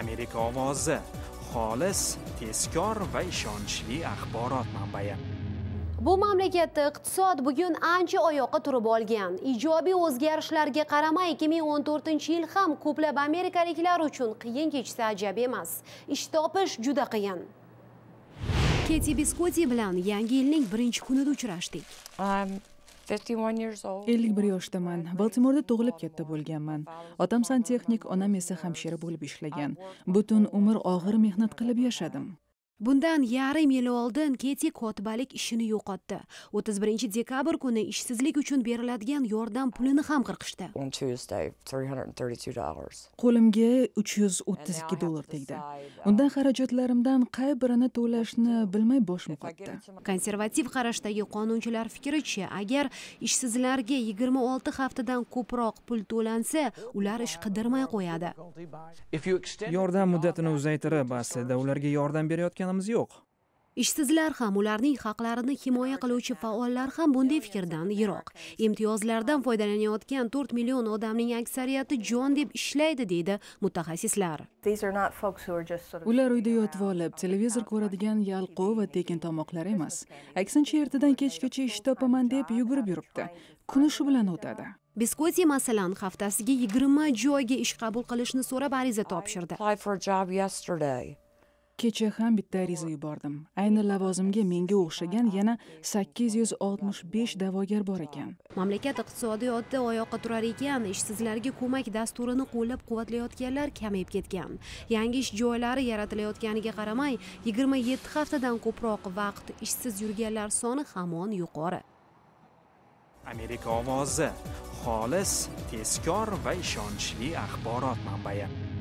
amerika ovozi xolis tezkor va ishonchli axborot manbai bu mamlakatda iqtisod bugun ancha oyoqqa turib olgan ijobiy o'zgarishlarga qaramay 2014 yil ham ko'plab amerikaliklar uchun qiyin kechsa ajab emas ish topish juda qiyin keti biskoti bilan yangi yilning birinchi kunida uchrashdik um, ellik bir yoshdaman baltimorda tug'ilib katta bo'lganman otam santexnik onam esa hamshira bo'lib ishlagan butun umr og'ir mehnat qilib yashadim bundan yarim yil oldin keti kotibalik ishini yo'qotdi 31 dekabr kuni ishsizlik uchun beriladigan yordam pulini ham qirqishdi qo'limga 332 dollar tegdi undan xarajatlarimdan qay birini to'lashni bilmay boshim qotdi konservativ qarashdagi qonunchilar fikricha agar ishsizlarga 26 haftadan ko'proq pul to'lansa ular ish qidirmay qo'yadi yordam muddatini uzaytirib aslida ularga yordam berayotgan qilayotganimiz yo'q ishsizlar ham ularning haqlarini himoya qiluvchi faollar ham bunday fikrdan yiroq imtiyozlardan foydalanayotgan to'rt million odamning aksariyati jon deb ishlaydi deydi mutaxassislar ular uyda yotib olib televizor ko'radigan yalqov va tekin tomoqlar emas aksincha ertadan kechgacha ish topaman deb yugurib yuribdi kuni shu bilan o'tadi biskoti masalan haftasiga yigirma joyga ish qabul qilishni so'rab ariza topshirdi kecha ham bitta ariza yubordim ayni lavozimga menga o'xshagan yana 865 da'vogar bor ekan mamlakat iqtisodiyoti oyoqqa turar ekan ishsizlarga ko'mak dasturini qo'llab quvvatlayotganlar kamayib ketgan yangi ish joylari yaratilayotganiga qaramay 27 haftadan ko'proq vaqt ishsiz yurganlar soni hamon yuqori amerika ovozi xolis tezkor va ishonchli axborot manbai